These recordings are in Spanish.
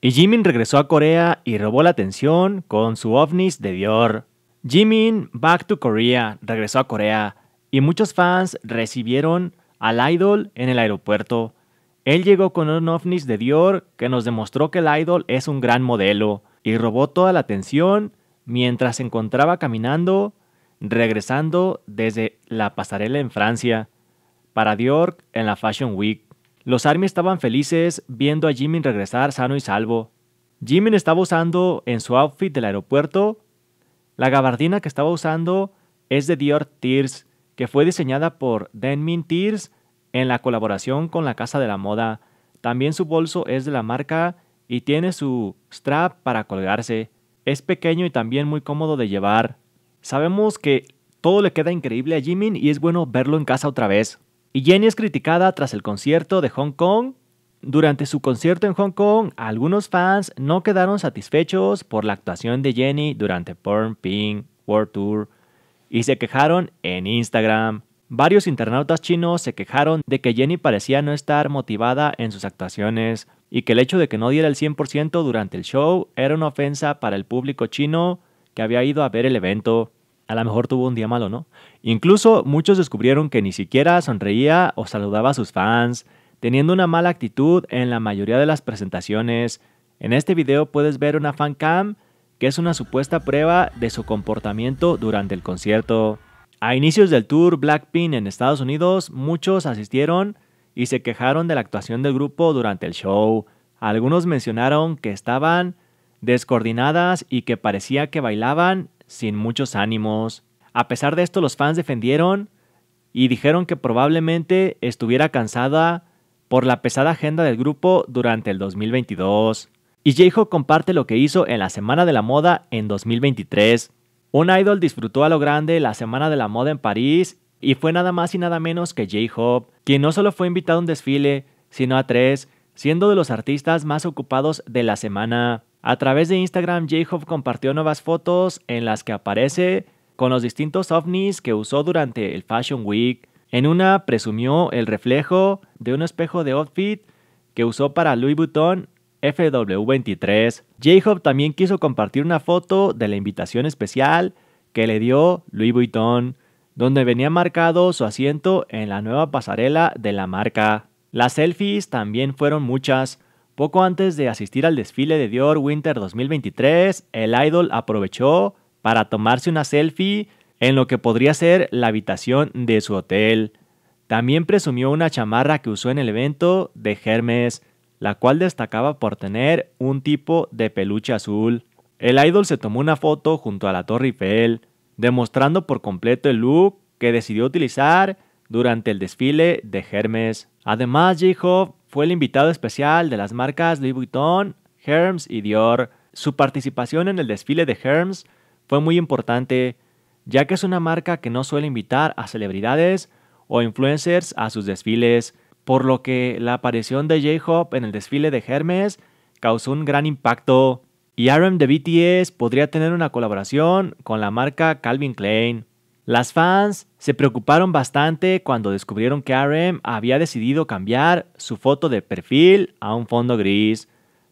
Y Jimin regresó a Corea y robó la atención con su ovnis de Dior. Jimin Back to Korea regresó a Corea y muchos fans recibieron al idol en el aeropuerto. Él llegó con un ovnis de Dior que nos demostró que el idol es un gran modelo y robó toda la atención mientras se encontraba caminando, regresando desde la pasarela en Francia para Dior en la Fashion Week. Los Army estaban felices viendo a Jimin regresar sano y salvo. Jimin estaba usando en su outfit del aeropuerto la gabardina que estaba usando es de Dior Tears, que fue diseñada por Denmin Tears en la colaboración con la casa de la moda. También su bolso es de la marca y tiene su strap para colgarse. Es pequeño y también muy cómodo de llevar. Sabemos que todo le queda increíble a Jimin y es bueno verlo en casa otra vez. Y Jenny es criticada tras el concierto de Hong Kong. Durante su concierto en Hong Kong, algunos fans no quedaron satisfechos por la actuación de Jenny durante Porn Pink World Tour y se quejaron en Instagram. Varios internautas chinos se quejaron de que Jenny parecía no estar motivada en sus actuaciones y que el hecho de que no diera el 100% durante el show era una ofensa para el público chino que había ido a ver el evento a lo mejor tuvo un día malo, ¿no? Incluso muchos descubrieron que ni siquiera sonreía o saludaba a sus fans, teniendo una mala actitud en la mayoría de las presentaciones. En este video puedes ver una fan cam que es una supuesta prueba de su comportamiento durante el concierto. A inicios del tour Blackpink en Estados Unidos, muchos asistieron y se quejaron de la actuación del grupo durante el show. Algunos mencionaron que estaban descoordinadas y que parecía que bailaban sin muchos ánimos. A pesar de esto, los fans defendieron y dijeron que probablemente estuviera cansada por la pesada agenda del grupo durante el 2022. Y J-Hope comparte lo que hizo en la Semana de la Moda en 2023. Un idol disfrutó a lo grande la Semana de la Moda en París y fue nada más y nada menos que J-Hope, quien no solo fue invitado a un desfile, sino a tres, siendo de los artistas más ocupados de la semana. A través de Instagram, Hop compartió nuevas fotos en las que aparece con los distintos ovnis que usó durante el Fashion Week. En una presumió el reflejo de un espejo de outfit que usó para Louis Vuitton FW23. j Hop también quiso compartir una foto de la invitación especial que le dio Louis Vuitton, donde venía marcado su asiento en la nueva pasarela de la marca. Las selfies también fueron muchas, poco antes de asistir al desfile de Dior Winter 2023, el idol aprovechó para tomarse una selfie en lo que podría ser la habitación de su hotel. También presumió una chamarra que usó en el evento de Hermes, la cual destacaba por tener un tipo de peluche azul. El idol se tomó una foto junto a la Torre Eiffel, demostrando por completo el look que decidió utilizar durante el desfile de Hermes. Además, j fue el invitado especial de las marcas Louis Vuitton, Hermes y Dior. Su participación en el desfile de Hermes fue muy importante, ya que es una marca que no suele invitar a celebridades o influencers a sus desfiles, por lo que la aparición de J-Hope en el desfile de Hermes causó un gran impacto. Y RM de BTS podría tener una colaboración con la marca Calvin Klein. Las fans se preocuparon bastante cuando descubrieron que Aaron había decidido cambiar su foto de perfil a un fondo gris,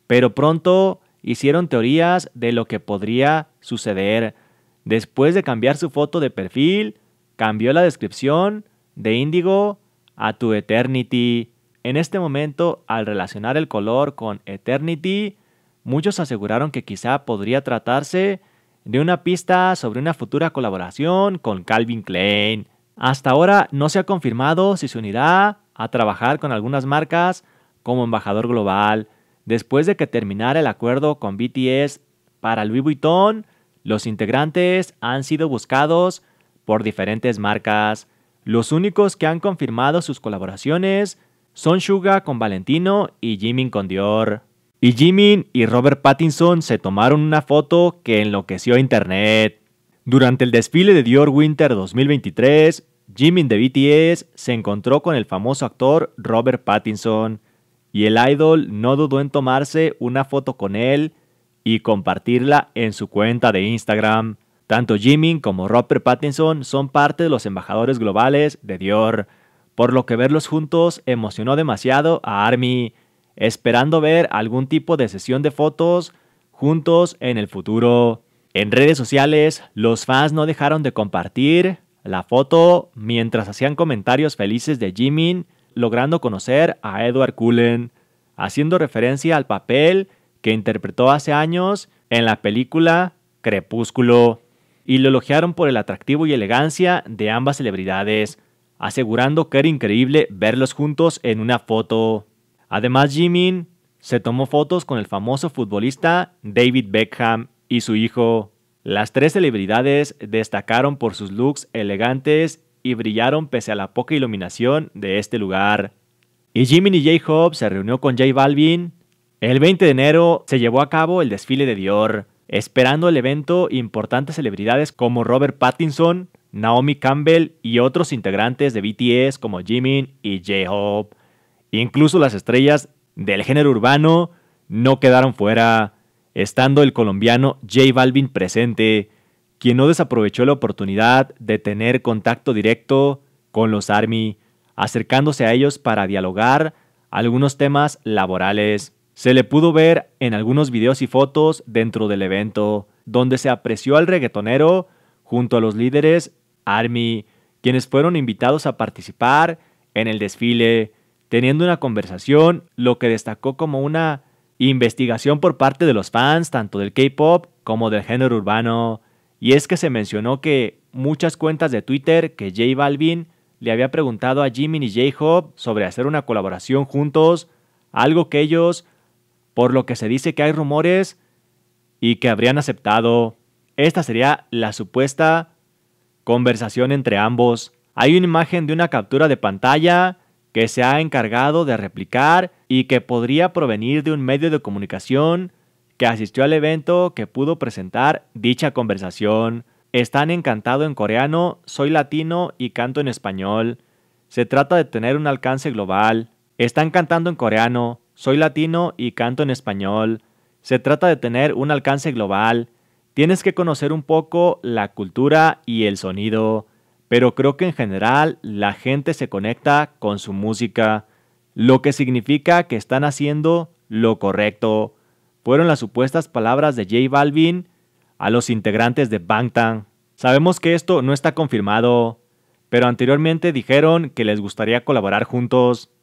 pero pronto hicieron teorías de lo que podría suceder. Después de cambiar su foto de perfil, cambió la descripción de Índigo a tu Eternity. En este momento, al relacionar el color con Eternity, muchos aseguraron que quizá podría tratarse de una pista sobre una futura colaboración con Calvin Klein. Hasta ahora no se ha confirmado si se unirá a trabajar con algunas marcas como embajador global. Después de que terminara el acuerdo con BTS para Louis Vuitton, los integrantes han sido buscados por diferentes marcas. Los únicos que han confirmado sus colaboraciones son Suga con Valentino y Jimin con Dior. Y Jimmy y Robert Pattinson se tomaron una foto que enloqueció a internet. Durante el desfile de Dior Winter 2023, Jimin de BTS se encontró con el famoso actor Robert Pattinson y el idol no dudó en tomarse una foto con él y compartirla en su cuenta de Instagram. Tanto Jimin como Robert Pattinson son parte de los embajadores globales de Dior, por lo que verlos juntos emocionó demasiado a Army, esperando ver algún tipo de sesión de fotos juntos en el futuro. En redes sociales, los fans no dejaron de compartir la foto mientras hacían comentarios felices de Jimin, logrando conocer a Edward Cullen, haciendo referencia al papel que interpretó hace años en la película Crepúsculo, y lo elogiaron por el atractivo y elegancia de ambas celebridades, asegurando que era increíble verlos juntos en una foto. Además, Jimin se tomó fotos con el famoso futbolista David Beckham y su hijo. Las tres celebridades destacaron por sus looks elegantes y brillaron pese a la poca iluminación de este lugar. Y Jimin y J-Hope se reunió con J Balvin. El 20 de enero se llevó a cabo el desfile de Dior, esperando el evento importantes celebridades como Robert Pattinson, Naomi Campbell y otros integrantes de BTS como Jimin y J-Hope. Incluso las estrellas del género urbano no quedaron fuera, estando el colombiano J Balvin presente, quien no desaprovechó la oportunidad de tener contacto directo con los ARMY, acercándose a ellos para dialogar algunos temas laborales. Se le pudo ver en algunos videos y fotos dentro del evento, donde se apreció al reggaetonero junto a los líderes ARMY, quienes fueron invitados a participar en el desfile, teniendo una conversación, lo que destacó como una investigación por parte de los fans, tanto del K-Pop como del género urbano, y es que se mencionó que muchas cuentas de Twitter que J Balvin le había preguntado a Jimin y J-Hope sobre hacer una colaboración juntos, algo que ellos, por lo que se dice que hay rumores, y que habrían aceptado. Esta sería la supuesta conversación entre ambos. Hay una imagen de una captura de pantalla que se ha encargado de replicar y que podría provenir de un medio de comunicación que asistió al evento que pudo presentar dicha conversación. Están encantado en coreano, soy latino y canto en español. Se trata de tener un alcance global. Están cantando en coreano, soy latino y canto en español. Se trata de tener un alcance global. Tienes que conocer un poco la cultura y el sonido pero creo que en general la gente se conecta con su música, lo que significa que están haciendo lo correcto. Fueron las supuestas palabras de J Balvin a los integrantes de Bangtan. Sabemos que esto no está confirmado, pero anteriormente dijeron que les gustaría colaborar juntos.